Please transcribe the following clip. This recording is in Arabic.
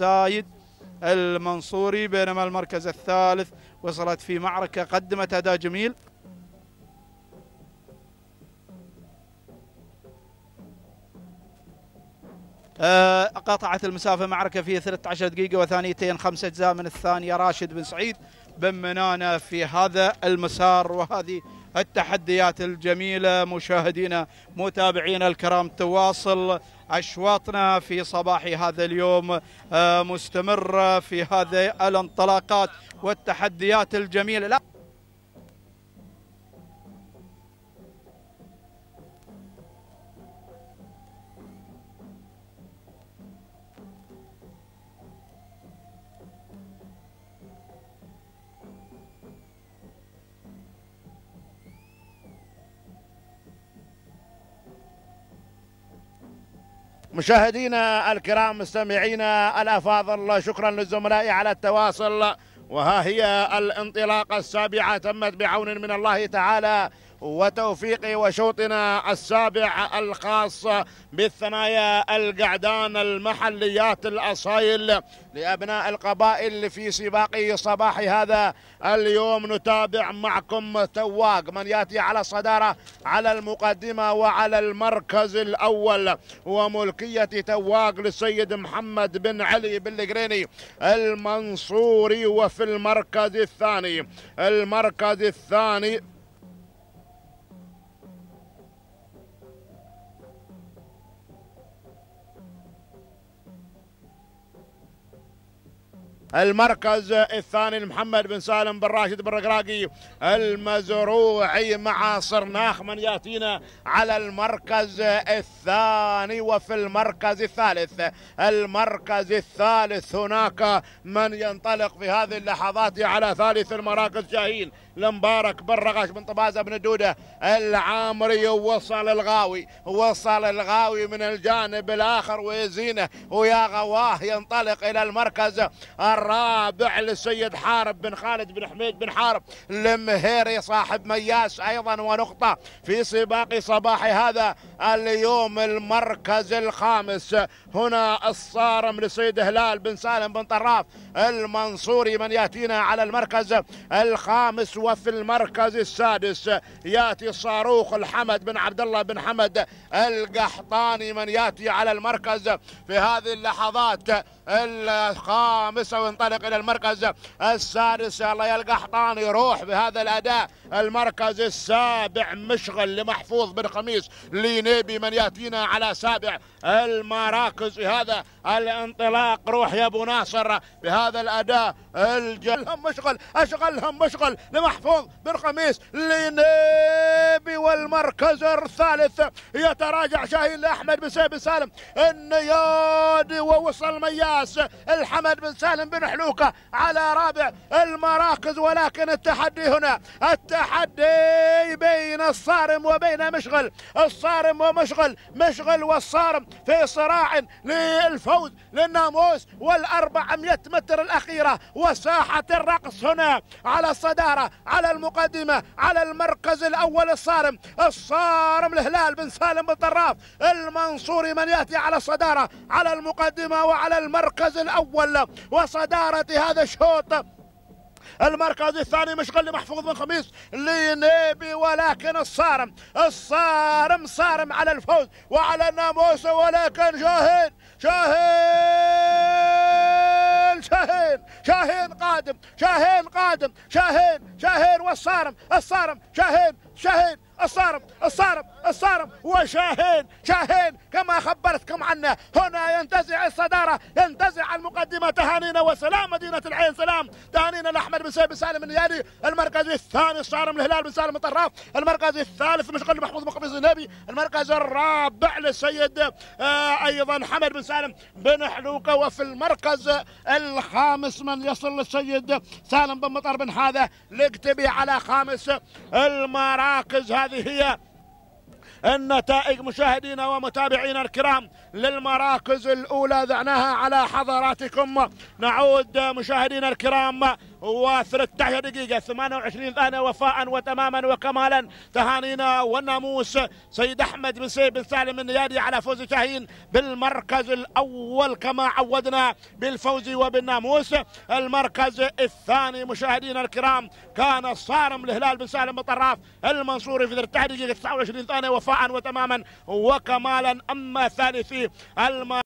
زايد المنصوري بينما المركز الثالث وصلت في معركة قدمت أداء جميل آه، قطعت المسافة معركة في 13 دقيقة وثانيتين خمسة أجزاء من الثانية راشد بن سعيد بن منانة في هذا المسار وهذه التحديات الجميلة مشاهدينا متابعينا الكرام تواصل أشواطنا في صباح هذا اليوم آه، مستمرة في هذه الانطلاقات والتحديات الجميلة مشاهدينا الكرام مستمعينا الافاضل شكرا للزملاء على التواصل وها هي الانطلاقه السابعه تمت بعون من الله تعالى وتوفيقي وشوطنا السابع الخاص بالثنايا القعدان المحليات الأصايل لأبناء القبائل في سباق صباح هذا اليوم نتابع معكم تواق من يأتي على الصدارة على المقدمة وعلى المركز الأول وملكية تواق للسيد محمد بن علي بن القريني المنصوري وفي المركز الثاني المركز الثاني المركز الثاني محمد بن سالم بن راشد بن رقراقي المزروعي مع صرناخ من ياتينا على المركز الثاني وفي المركز الثالث المركز الثالث هناك من ينطلق في هذه اللحظات على ثالث المراكز جاهين المبارك بن رغش بن طبازه بن دوده العامري وصل الغاوي وصل الغاوي من الجانب الاخر ويزينه ويا غواه ينطلق الى المركز الرابع للسيد حارب بن خالد بن حميد بن حارب المهيري صاحب مياس أيضا ونقطة في سباق صباح هذا اليوم المركز الخامس هنا الصارم لسيد هلال بن سالم بن طراف المنصوري من يأتينا على المركز الخامس وفي المركز السادس يأتي الصاروخ الحمد بن عبد الله بن حمد القحطاني من يأتي على المركز في هذه اللحظات الخامسة ينطلق الى المركز السادس الله يلقى حطان يروح بهذا الاداء المركز السابع مشغل لمحفوظ بن خميس لينيبي من ياتينا على سابع المراكز بهذا الانطلاق روح يا ابو ناصر بهذا الاداء الجل مشغل اشغلهم مشغل لمحفوظ بن خميس لينيبي والمركز الثالث يتراجع شاهين لاحمد بن سيف بن سالم النيادي ووصل مياس الحمد بن سالم بن حلوكه على رابع المراكز ولكن التحدي هنا التحدي بين الصارم وبين مشغل الصارم ومشغل مشغل والصارم في صراع للفوز للناموس وال400 متر الاخيره وساحه الرقص هنا على الصداره على المقدمه على المركز الاول الصارم سالم الصارم الهلال بن سالم بن طراف المنصوري من ياتي على الصداره على المقدمه وعلى المركز الاول وصداره هذا الشوط المركز الثاني مشغل محفوظ بن خميس لنيبي ولكن الصارم الصارم صارم على الفوز وعلى الناموس ولكن شاهين شاهين شاهين شاهين قادم شاهين قادم شاهين شاهين والصارم الصارم شاهين شاهين الصارم الصارم الصارم وشاهين شاهين كما خبرتكم عنه هنا ينتزع الصدارة ينتزع المقدمة تهانينا وسلام مدينة العين سلام تهانينا لأحمد بن سيف بن سالم النيالي المركز الثاني الصارم الهلال بن سالم الطراف المركز الثالث مشغل محمود مقبس النبي المركز الرابع للسيد آه، أيضا حمد بن سالم بن حلوكة وفي المركز الخامس من يصل للسيد سالم بن مطر بن هذا لقتبي على خامس المراكز هذه هي النتائج مشاهدينا ومتابعينا الكرام للمراكز الأولى ذعناها على حضراتكم نعود مشاهدينا الكرام و13 دقيقة 28 ثانية وفاء وتماما وكمالا تهانينا والناموس سيد أحمد بن سيد بن سالم النيادي على فوز شاهين بالمركز الأول كما عودنا بالفوز وبالناموس المركز الثاني مشاهدينا الكرام كان الصارم لهلال بن سالم بطراف المنصوري في 13 دقيقة 29 ثانية وفاء وتماما وكمالا أما ثالثي الم